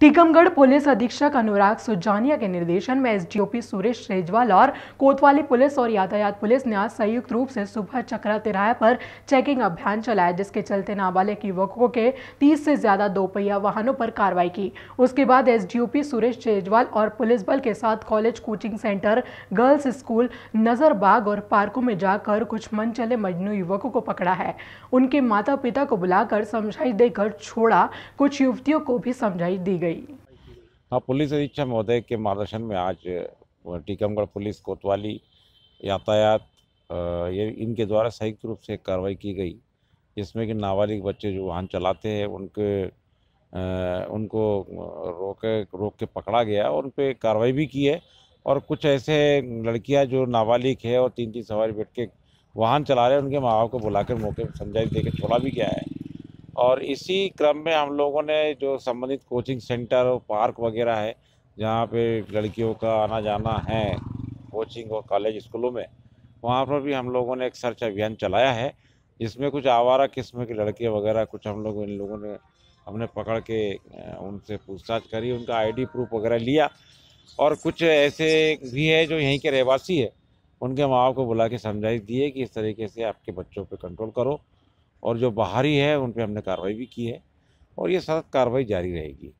Tikamgarh police अधीक्षक अनुराग सुजानिया के निर्देशन में एसडीओपी सुरेश रेजवाल और कोतवाली पुलिस और यातायात पुलिस ने आज संयुक्त रूप से सुबह चक्रा तिराया पर चेकिंग अभियान चलाया जिसके चलते नाबालिग युवकों के 30 से ज्यादा दोपहिया वाहनों पर कार्रवाई की उसके बाद एस सुरेश रेजवाल और पुलिस बल के साथ college coaching centre girls school Nazarbagh और पार्कों में जाकर कुछ मन चले मजनू युवकों को पकड़ा है उनके माता पिता को बुलाकर समझाई देकर छोड़ा कुछ युवतियों को भी समझाई दी गई हाँ पुलिस अधीक्षक महोदय के मार्गदर्शन में आज टीकमगढ़ पुलिस कोतवाली यातायात ये इनके द्वारा संयुक्त रूप से कार्रवाई की गई जिसमें कि नाबालिग बच्चे जो वाहन चलाते हैं उनके उनको रोके रोक के पकड़ा गया और उन पर कार्रवाई भी की है और कुछ ऐसे लड़कियां जो नाबालिग है और तीन तीन सवारी बैठ के वाहन चला रहे हैं उनके माँ बाप को बुलाकर मौके पर समझाई देकर छोड़ा भी गया है और इसी क्रम में हम लोगों ने जो संबंधित कोचिंग सेंटर और पार्क वगैरह है जहाँ पे लड़कियों का आना जाना है कोचिंग और कॉलेज स्कूलों में वहाँ पर भी हम लोगों ने एक सर्च अभियान चलाया है जिसमें कुछ आवारा किस्म के लड़के वगैरह कुछ हम लोग इन लोगों ने हमने पकड़ के उनसे पूछताछ करी उनका आईडी प्रूफ वगैरह लिया और कुछ ऐसे भी है जो यहीं के रहवासी है उनके माँ बाप को बुला के समझाइश दिए कि इस तरीके से आपके बच्चों पर कंट्रोल करो और जो बाहरी है उन पर हमने कार्रवाई भी की है और ये सख्त कार्रवाई जारी रहेगी